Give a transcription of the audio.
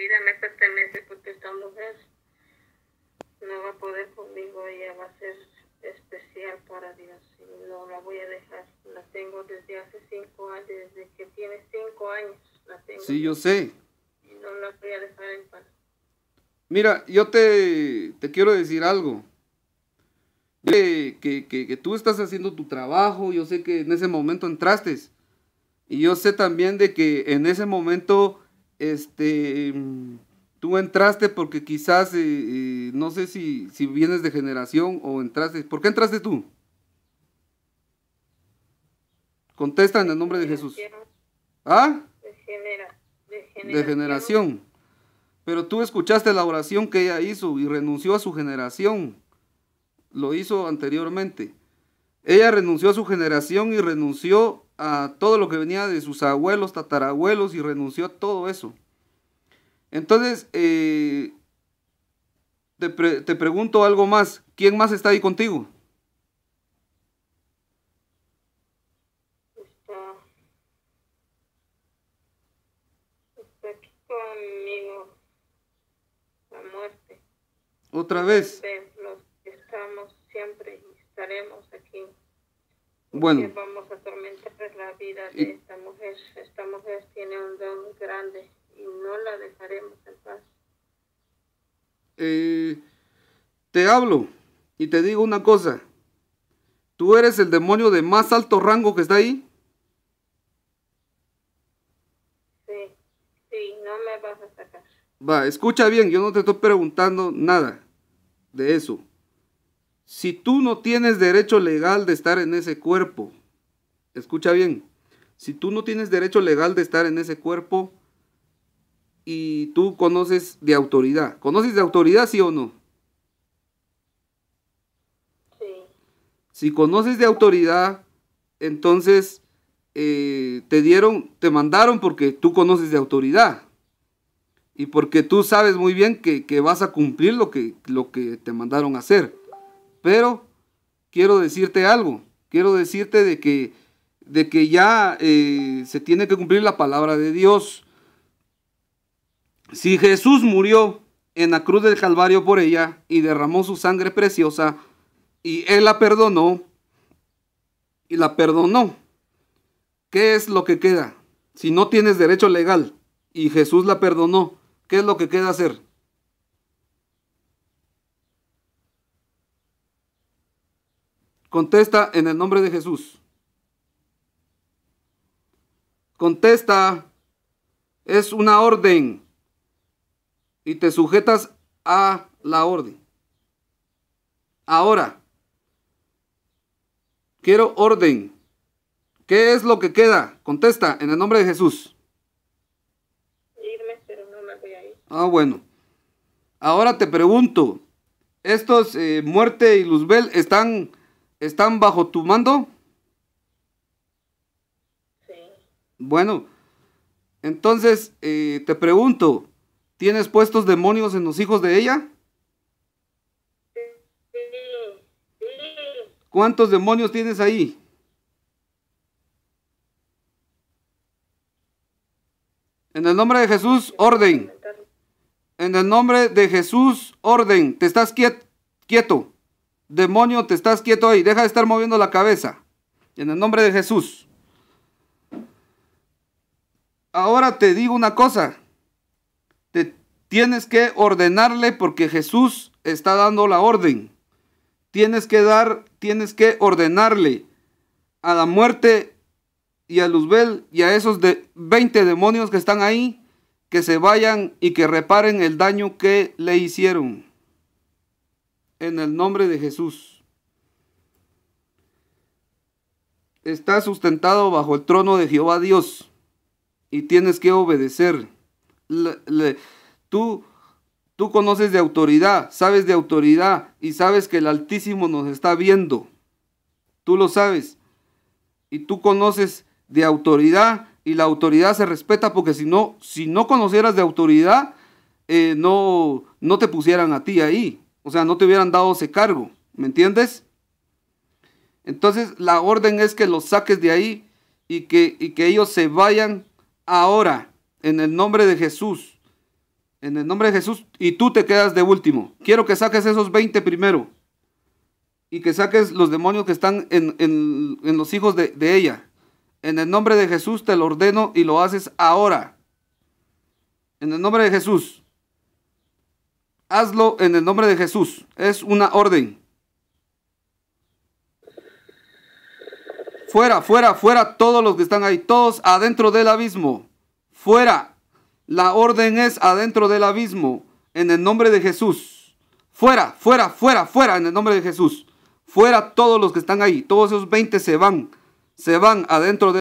vida me pertenece porque esta mujer no va a poder conmigo, ella va a ser especial para Dios y no la voy a dejar. La tengo desde hace cinco años, desde que tiene cinco años la tengo. Sí, yo sé. Y no la voy a dejar en paz. Mira, yo te, te quiero decir algo. Que, que, que, que, tú estás haciendo tu trabajo, yo sé que en ese momento entraste. Y yo sé también de que en ese momento este, tú entraste porque quizás, eh, eh, no sé si, vienes de generación o entraste, ¿por qué entraste tú? Contesta en el nombre de Jesús. ¿Ah? De, generación. generación. Pero tú escuchaste la oración que ella hizo y renunció a su generación. Lo hizo anteriormente. Ella renunció a su generación y renunció a todo lo que venía de sus abuelos, tatarabuelos y renunció a todo eso. Entonces, eh, te, pregunto algo más. ¿Quién más está ahí contigo? aquí conmigo la muerte. Otra vez. Los estamos siempre y estaremos aquí. Bueno. Vamos a atormentar la vida de esta mujer. Esta mujer tiene un don grande y no la dejaremos en paz. Eh, te hablo y te digo una cosa. Tú eres el demonio de más alto rango que está ahí. Sí, sí, no me vas a sacar. Va, escucha bien, yo no te estoy preguntando nada de eso. Si tú no tienes derecho legal de estar en ese cuerpo, escucha bien, si tú no tienes derecho legal de estar en ese cuerpo y tú conoces de autoridad, ¿conoces de autoridad sí o no? Sí. Si conoces de autoridad, entonces eh, te dieron, te mandaron porque tú conoces de autoridad y porque tú sabes muy bien que, que vas a cumplir lo que, lo que te mandaron a hacer. Pero quiero decirte algo, quiero decirte de que de que ya eh, se tiene que cumplir la palabra de Dios. Si Jesús murió en la cruz del Calvario por ella y derramó su sangre preciosa y Él la perdonó y la perdonó, ¿qué es lo que queda? Si no tienes derecho legal y Jesús la perdonó, ¿qué es lo que queda hacer? Contesta en el nombre de Jesús contesta, es una orden y te sujetas a la orden. Ahora, quiero orden. ¿Qué es lo que queda? Contesta en el nombre de Jesús. Irme, pero no me voy a ir. Ah, bueno. Ahora te pregunto, ¿estos eh, Muerte y Luzbel están, están bajo tu mando? Bueno, entonces eh, te pregunto, ¿tienes puestos demonios en los hijos de ella? ¿Cuántos demonios tienes ahí? En el nombre de Jesús, orden. En el nombre de Jesús, orden. Te estás quieto. quieto. Demonio, te estás quieto ahí. Deja de estar moviendo la cabeza. En el nombre de Jesús. Ahora te digo una cosa. Te tienes que ordenarle porque Jesús está dando la orden. Tienes que dar, tienes que ordenarle a la muerte y a Luzbel y a esos de 20 demonios que están ahí que se vayan y que reparen el daño que le hicieron. En el nombre de Jesús. Está sustentado bajo el trono de Jehová Dios y tienes que obedecer. tú, tú conoces de autoridad, sabes de autoridad y sabes que el Altísimo nos está viendo. Tú lo sabes. Y tú conoces de autoridad y la autoridad se respeta porque si no, si no conocieras de autoridad, eh, no, no te pusieran a ti ahí. O sea, no te hubieran dado ese cargo. ¿Me entiendes? Entonces la orden es que los saques de ahí y que, y que ellos se vayan ahora, en el nombre de Jesús. En el nombre de Jesús. Y tú te quedas de último. Quiero que saques esos 20 primero. Y que saques los demonios que están en, los hijos de, de ella. En el nombre de Jesús te lo ordeno y lo haces ahora. En el nombre de Jesús. Hazlo en el nombre de Jesús. Es una orden. Fuera, fuera, fuera todos los que están ahí, todos adentro del abismo. Fuera. La orden es adentro del abismo, en el nombre de Jesús. Fuera, fuera, fuera, fuera, en el nombre de Jesús. Fuera todos los que están ahí. Todos esos 20 se van. Se van adentro del